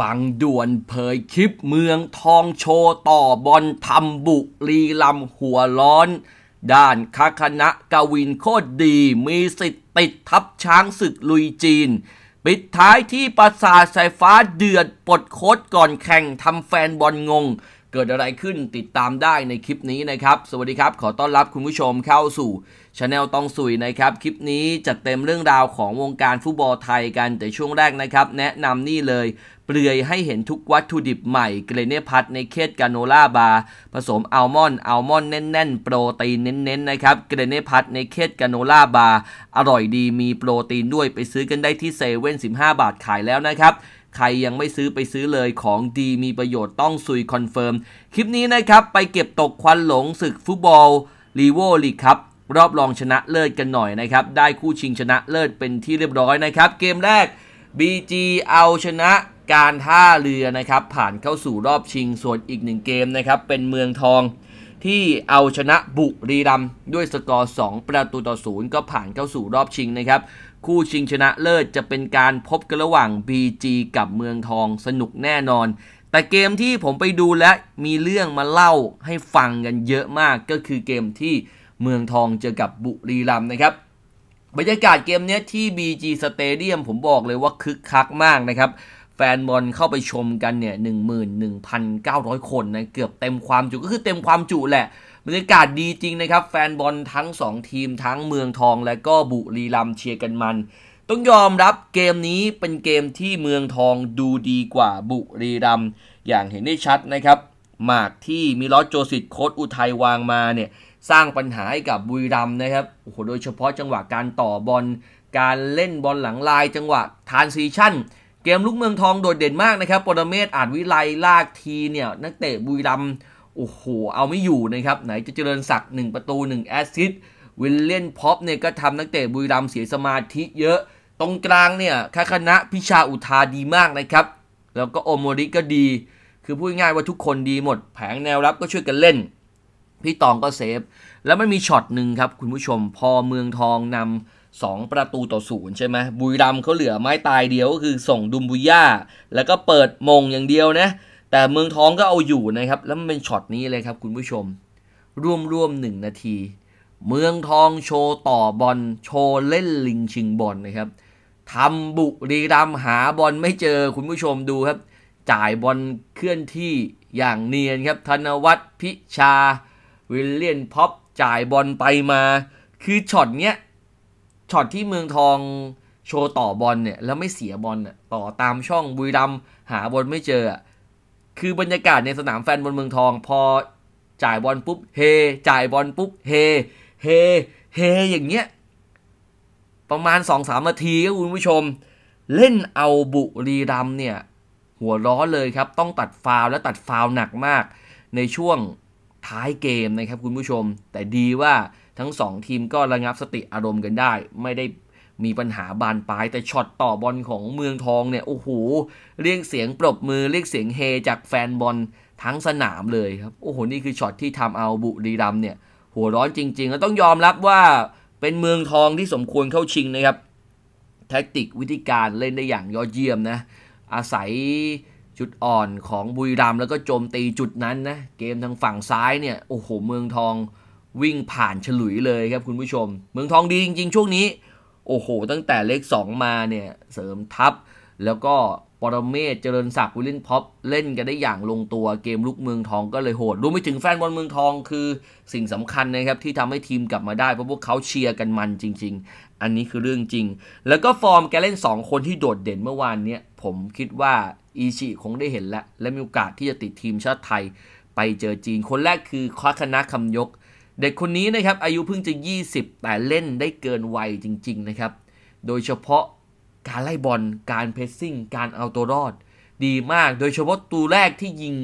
ฟังด่วนเผยคลิปเมืองทองโชต่อบอลทำบุรีลำหัวร้อน ด้านคาคณะกวินโคตรดีมีสิทธิ์ติดทับช้างศึกลุยจีน ปิดท้ายที่ปราสาทสายฟ้าเดือดปลดโคตรก่อนแข่งทำแฟนบอลงงเกิดอะไรขึ้นติดตามได้ในคลิปนี้นะครับ สวัสดีครับ ขอต้อนรับคุณผู้ชมเข้าสู่ชาแนลตองสุยนะครับ คลิปนี้ จัดเต็มเรื่องราวของวงการฟุตบอลไทยกันแต่ช่วงแรกนะครับแนะนำนี่เลยเปลือยให้เห็นทุกวัตถุดิบใหม่เกรเนพัทในเคสกาโนล่าบาร์ผสมอัลมอนด์อัลมอนด์แน่นๆ โปรตีนเน้นๆนะครับเกรเนพัทในเคสกาโนล่าบาร์อร่อยดีมีโปรตีนด้วยไปซื้อกันได้ที่เซเว่นสิบาทขายแล้วนะครับใครยังไม่ซื้อไปซื้อเลยของดีมีประโยชน์ต้องซุยคอนเฟิร์มคลิปนี้นะครับ ไปเก็บตกควันหลงศึกฟุตบอลลีโวลีครับรอบรองชนะเลิศกันหน่อยนะครับ ได้คู่ชิงชนะเลิศเป็นที่เรียบร้อยนะครับ เกมแรก BG เอาชนะการท่าเรือนะครับ ผ่านเข้าสู่รอบชิงส่วนอีกหนึ่งเกมนะครับ เป็นเมืองทอง ที่เอาชนะบุรีรัมด้วยสกอร์2ประตูต่อศูนย์ก็ผ่านเข้าสู่รอบชิงนะครับคู่ชิงชนะเลิศจะเป็นการพบกันระหว่าง BG กับเมืองทองสนุกแน่นอน แต่เกมที่ผมไปดูและมีเรื่องมาเล่าให้ฟังกันเยอะมากก็คือเกมที่เมืองทองเจอกับบุรีรัมย์นะครับบรรยากาศเกมนี้ที่ BG Stadium ผมบอกเลยว่าคึกคักมากนะครับแฟนบอลเข้าไปชมกันเนี่ยหนึ่งหมื่นหนึ่งพันเก้าร้อยคนนะ เกือบเต็มความจุก็คือเต็มความจุแหละบรรยากาศดีจริงนะครับ แฟนบอลทั้ง 2 ทีมทั้งเมืองทอง และก็บุรีรัมเชียร์กันมัน ต้องยอมรับเกมนี้เป็นเกมที่เมืองทองดูดีกว่าบุรีรัมอย่างเห็นได้ชัดนะครับ หมากที่มีลอสโจสิตโคตอุทัยวางมาเนี่ยสร้างปัญหาให้กับบุรีรัมนะครับโอ้โหโดยเฉพาะจังหวะการต่อบอล การเล่นบอลหลังลายจังหวะทานซีชั่นเกมลุกเมืองทองโดดเด่นมากนะครับ ปรเมศอาจวิไล ลากทีเนี่ย นักเตะบุรีรัมโอ้โห เอาไม่อยู่นะครับ ไหนจะเจริญศักดิ์หนึ่งประตูหนึ่งแอสซิสต์วิลเลียนพ็อปเนี่ยก็ทำนักเตะบุรีรัมเสียสมาธิ เยอะ ตรงกลางเนี่ย คาคณะพิชาอุทาดีมากนะครับ แล้วก็โอมริก็ดี คือพูดง่ายว่าทุกคนดีหมด แผงแนวรับ ก็ช่วยกันเล่น พี่ตองก็เซฟ แล้วมันมีช็อตหนึ่งครับ คุณผู้ชมพอเมืองทองนำ2 ประตูต่อศูนย์ใช่ไหมบุยรัมเขาเหลือไม้ตายเดียวก็คือส่งดุมบุย่าแล้วก็เปิดมงอย่างเดียวนะ แต่เมืองท้องก็เอาอยู่นะครับ แล้วมันเป็นช็อตนี้เลยครับคุณผู้ชม ร่วมร่วมหนึ่งนาที เมืองทองโชว์ต่อบอลโชว์เล่นลิงชิงบอลนะครับทำบุรีรัมหาบอลไม่เจอคุณผู้ชมดูครับ จ่ายบอลเคลื่อนที่อย่างเนียนครับ ธนวัฒน์พิชา วิลเลียนพ็อปจ่ายบอลไปมา คือช็อตเนี้ยช็อตที่เมืองทองโชว์ต่อบอลเนี่ยแล้วไม่เสียบอลต่อตามช่องบุยดำหาบอลไม่เจอ คือบรรยากาศในสนามแฟนบอลเมืองทอง พอจ่ายบอลปุ๊บเฮ จ่ายบอลปุ๊บเฮเฮเฮ อย่างเงี้ยประมาณ2อสามนาทีครับคุณผู้ชม เล่นเอาบุรีรัมเนี่ยหัวร้อนเลยครับ ต้องตัดฟาวและตัดฟาวหนักมาก ในช่วงท้ายเกมนะครับ คุณผู้ชม แต่ดีว่าทั้ง2ทีมก็ระงับสติอารมณ์กันได้ ไม่ได้มีปัญหาบานปลายแต่ช็อตต่อบอลของเมืองทองเนี่ยโอ้โหเรียกเสียงปรบมือเรียกเสียงเฮ จากแฟนบอลทั้งสนามเลยครับโอ้โหนี่คือช็อตที่ทำเอาบุรีรัมเนี่ยหัวร้อนจริงๆแล้วต้องยอมรับว่าเป็นเมืองทองที่สมควรเข้าชิงนะครับแทคติกวิธีการเล่นได้อย่างยอดเยี่ยมนะอาศัยจุดอ่อนของบุรีรัมแล้วก็โจมตีจุดนั้นนะเกมทางฝั่งซ้ายเนี่ยโอ้โหเมืองทองวิ่งผ่านฉลุยเลยครับคุณผู้ชม เมืองทองดีจริงๆ ช่วงนี้ โอ้โห ตั้งแต่เลข2 มาเนี่ย เสริมทัพ แล้วก็ปรเมศเจริญศักดิ์วิลลินพ็อป เล่นกันได้อย่างลงตัวเกมลุกเมืองทองก็เลยโหดรวมไปถึงแฟนบอลเมืองทองคือสิ่งสำคัญนะครับ ที่ทำให้ทีมกลับมาได้เพราะพวกเขาเชียร์กันมันจริง ๆ อันนี้คือเรื่องจริง แล้วก็ฟอร์มแกเล่น 2 คนที่โดดเด่นเมื่อวานเนี้ยผมคิดว่าอีชิคงได้เห็นแล้วและมีโอกาสที่จะติดทีมชาติไทย ไปเจอจีนคนแรกคือควัคคณะคำยกเด็กคนนี้นะครับ อายุเพิ่งจะ 20 แต่เล่นได้เกินวัยจริงๆนะครับ โดยเฉพาะการไล่บอลการเพสซิ่ง การเอาตัวรอดดีมาก โดยเฉพาะตัวแรกที่ยิง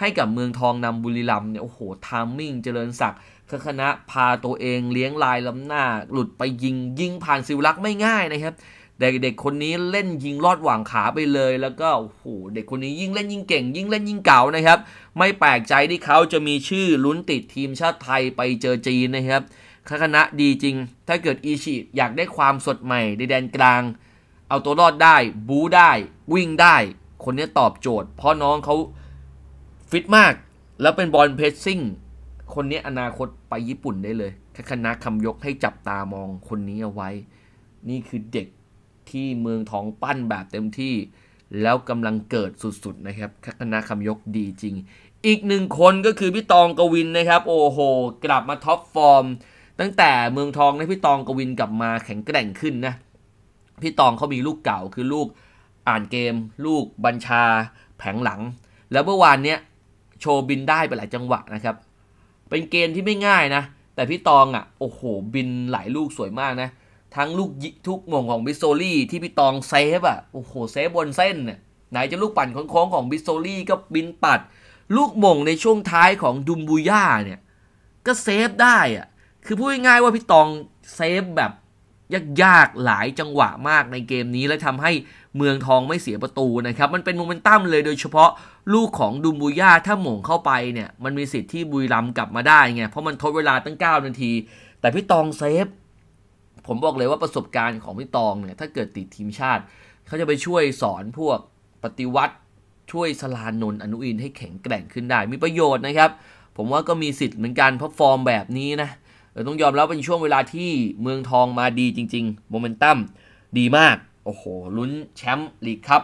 ให้กับเมืองทองนำบุรีรัมเนี่ยโอ้โหทามมิ่งเจริญศักดิ์คณะพาตัวเองเลี้ยงลายล้ำหน้า หลุดไปยิง ยิงผ่านสิวลักษ์ไม่ง่ายนะครับแต่เด็กคนนี้เล่นยิงลอดหว่างขาไปเลย แล้วก็โอ้โหเด็กคนนี้ยิ่งเล่นยิ่งเก่ง ยิ่งเล่นยิ่งเก่านะครับ ไม่แปลกใจที่เขาจะมีชื่อลุ้นติดทีมชาติไทยไปเจอจีนนะครับ คณะดีจริง ถ้าเกิดอีชิ อยากได้ความสดใหม่ในแดนกลาง เอาตัวรอดได้ บู๊ได้ วิ่งได้ คนนี้ตอบโจทย์ เพราะน้องเขาฟิตมาก แล้วเป็นบอลเพรสซิ่งคนนี้อนาคตไปญี่ปุ่นได้เลย คณะคำยกให้จับตามองคนนี้เอาไว้ นี่คือเด็กที่เมืองทองปั้นแบบเต็มที่ แล้วกำลังเกิดสุดๆ นะครับคัคนาคำยกดีจริง อีกหนึ่งคนก็คือพี่ตองกวินนะครับโอ้โหกลับมาท็อปฟอร์มตั้งแต่เมืองทองในพี่ตองกวินกลับมาแข็งแกร่งขึ้นนะพี่ตองเขามีลูกเก่า คือลูกอ่านเกม ลูกบัญชา แผงหลัง แล้วเมื่อวานเนี้ยโชว์บินได้ไปหลายจังหวะนะครับ เป็นเกมที่ไม่ง่ายนะ แต่พี่ตองอะ่ะโอ้โหบินหลายลูกสวยมากนะทั้งลูกทุกม่งของบิสโซลี่ ที่พี่ตองเซฟ อ่ะ โอ้โห เซฟบนเส้น ไหนจะลูกปั่นโค้งของบิสโซลี่ ก็บินปัด ลูกม่งในช่วงท้ายของดุมบุย่าเนี่ย ก็เซฟได้ อ่ะ คือพูดง่ายๆว่าพี่ตองเซฟแบบยากๆหลายจังหวะมากในเกมนี้และทำให้เมืองทองไม่เสียประตูนะครับ มันเป็นโมเมนตัมเลยโดยเฉพาะลูกของดุมบุย่าถ้าหม่งเข้าไปเนี่ยมันมีสิทธิ์ที่บุยรำกลับมาได้ไงเพราะมันทดเวลาตั้ง9นาทีแต่พี่ตองเซฟผมบอกเลยว่าประสบการณ์ของพี่ตองเนี่ย ถ้าเกิดติดทีมชาติ เขาจะไปช่วยสอนพวกปฏิวัติ ช่วยสลานนอนุอินให้แข็งแกร่งขึ้นได้ มีประโยชน์นะครับ ผมว่าก็มีสิทธิ์เหมือนกันเพราะฟอร์มแบบนี้นะ ต้องยอมรับเป็นช่วงเวลาที่เมืองทองมาดีจริงๆ โมเมนตัมดีมาก โอ้โหลุ้นแชมป์ลีกครับ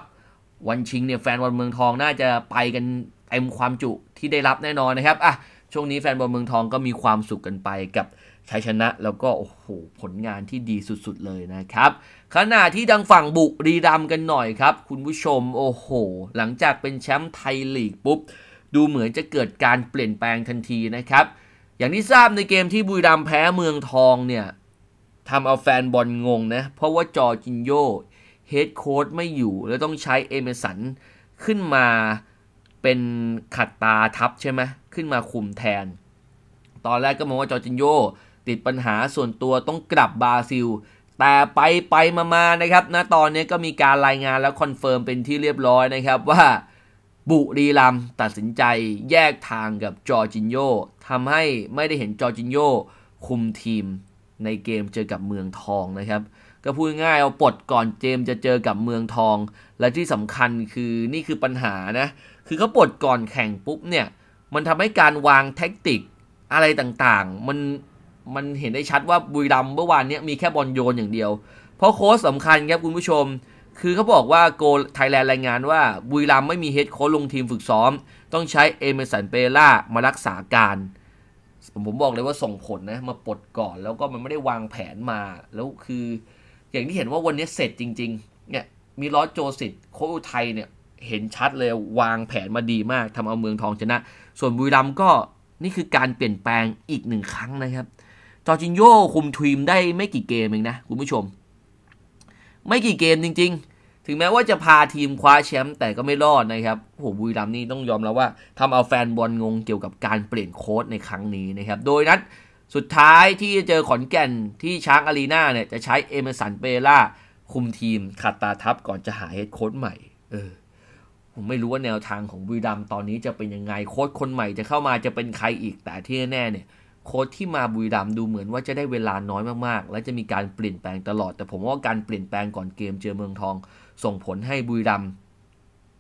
วันชิง เนี่ยแฟนบอลเมืองทองน่าจะไปกันเต็มความจุที่ได้รับแน่นอนนะครับอ่ะช่วงนี้แฟนบอลเมืองทองก็มีความสุขกันไปกับชัยชนะ แล้วก็ โอ้โห ผลงานที่ดีสุดๆ เลยนะครับ ขณะที่ดังฝั่งบุรีรัมกันหน่อยครับ คุณผู้ชมโอ้โห หลังจากเป็นแชมป์ไทยลีกปุ๊บ ดูเหมือนจะเกิดการเปลี่ยนแปลงทันทีนะครับ อย่างที่ทราบในเกมที่บุรีรัมแพ้เมืองทองเนี่ยทำเอาแฟนบอลงงนะ เพราะว่าจอจินโยเฮดโค้ดไม่อยู่แล้วต้องใช้เอเมสันขึ้นมาเป็นขัดตาทับใช่ไหมขึ้นมาคุมแทน ตอนแรกก็มองว่าจอจินโยติดปัญหาส่วนตัวต้องกลับบราซิลแต่ไปไปมาๆนะครับณนะตอนนี้ก็มีการรายงานแล้วคอนเฟิร์มเป็นที่เรียบร้อยนะครับว่าบุรีรัมตัดสินใจแยกทางกับจอร์จินโยทำให้ไม่ได้เห็นจอร์จินโย คุมทีม ในเกมเจอกับเมืองทองนะครับ ก็พูดง่ายเอาปลดก่อนเจมจะเจอกับเมืองทอง และที่สำคัญคือนี่คือปัญหานะคือเขาปลดก่อนแข่งปุ๊บเนี่ยมันทำให้การวางแท็กติกอะไรต่างๆมันมันเห็นได้ชัดว่า บุรีรัมเมื่อวานนี้มีแค่บอลโยนอย่างเดียว เพราะโค้ชสำคัญครับคุณผู้ชม คือเขาบอกว่าโกไทยแลนด์รายงานว่าบุรีรัมไม่มีเฮดโค้ชลงทีมฝึกซ้อม ต้องใช้เอเมสันเปล่ามารักษาการ ผมบอกเลยว่าส่งผลนะ มาปลดก่อนแล้วก็มันไม่ได้วางแผนมา แล้วคือ อย่างที่เห็นว่าวันนี้เสร็จจริง ๆเนี่ยมีลอสโจสิตโค้ชไทยเนี่ยเห็นชัดเลยวางแผนมาดีมากทำเอาเมืองทองชนะ ส่วนบุรีรัมก็นี่คือการเปลี่ยนแปลงอีกหนึ่งครั้งนะครับจอจินโยคุมทีมได้ไม่กี่เกมเองนะ คุณผู้ชม ไม่กี่เกมจริงๆ ถึงแม้ว่าจะพาทีมคว้าแชมป์แต่ก็ไม่รอดนะครับโหบุรีรัมนี่ต้องยอมแล้วว่า ทำเอาแฟนบอลงงเกี่ยวกับการเปลี่ยนโค้ดในครั้งนี้นะครับ โดยนัด สุดท้ายที่เจอขอนแก่นที่ช้างอารีนาเนี่ย จะใช้เอเมสันเปล่าคุมทีมขัดตาทับก่อนจะหาเฮดโค้ดใหม่ เออ ผมไม่รู้ว่าแนวทางของบุรีรัมตอนนี้จะเป็นยังไงโค้ดคนใหม่ จะเข้ามาจะเป็นใครอีก แต่ที่แน่เนี่ยโค้ชที่มาบุรีรัมดูเหมือนว่าจะได้เวลาน้อยมากๆและจะมีการเปลี่ยนแปลงตลอด แต่ผมว่าการเปลี่ยนแปลงก่อนเกมเจอเมืองทอง ส่งผลให้บุรีรัม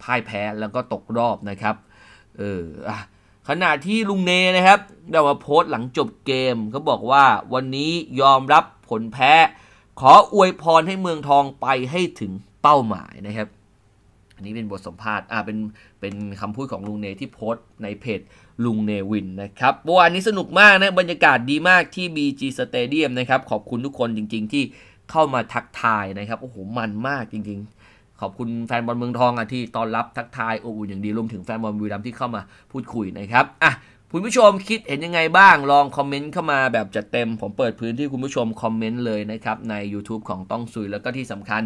พ่ายแพ้แล้วก็ตกรอบนะครับเออขณะที่ลุงเนนะครับได้มาโพสต์หลังจบเกมเขาบอกว่าวันนี้ยอมรับผลแพ้ ขออวยพรให้เมืองทองไปให้ถึงเป้าหมายนะครับ อันนี้เป็นบทสัมภาษณ์อ่าเป็นเป็นคำพูดของลุงเนที่โพสต์ในเพจลุงเนวินนะครับวันนี้สนุกมากนะบรรยากาศดีมากที่ BG Stadium นะครับ ขอบคุณทุกคนจริง ๆ ที่เข้ามาทักทายนะครับ โอ้โหมันมากจริง ๆ ขอบคุณแฟนบอลเมืองทองอ่ะที่ตอนรับทักทายโอ้โหอย่างดีรวมถึงแฟนบอลวีดัมที่เข้ามาพูดคุยนะครับอ่ะคุณผู้ชมคิดเห็นยังไงบ้างลองคอมเมนต์เข้ามาแบบจัดเต็ม ผมเปิดพื้นที่คุณผู้ชมคอมเมนต์เลยนะครับ ใน YouTube ของต้องซุยแล้วก็ที่สำคัญ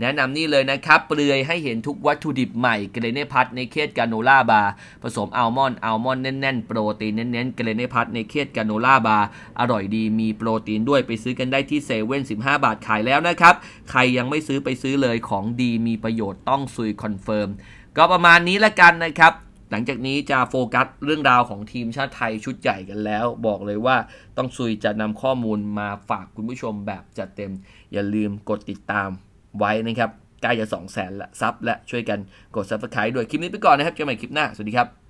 แนะนำนี่เลยนะครับ เปลือยให้เห็นทุกวัตถุดิบใหม่เกรเนพัทในเคสกาโนล่าบาร์ผสมอัลมอนด์อัลมอนด์แน่น ๆ โปรตีนแน่นๆเกรเนพัทในเคสกาโนล่าบาร์อร่อยดีมีโปรตีนด้วยไปซื้อกันได้ที่เซเว่นสิบห้าบาทขายแล้วนะครับใครยังไม่ซื้อไปซื้อเลยของดีมีประโยชน์ต้องซุยคอนเฟิร์มก็ประมาณนี้ละกันนะครับหลังจากนี้จะโฟกัสเรื่องราวของทีมชาติไทยชุดใหญ่กันแล้ว บอกเลยว่าต้องซุยจะนำข้อมูลมาฝากคุณผู้ชมแบบจัดเต็มอย่าลืมกดติดตามไว้นะครับใกล้จะ2 0 0 0 0 0ละซับและช่วยกันกด s u b s c r i b ์ด้วยคลิปนี้ไปก่อนนะครับเจอกันใหม่คลิปหน้า สวัสดีครับ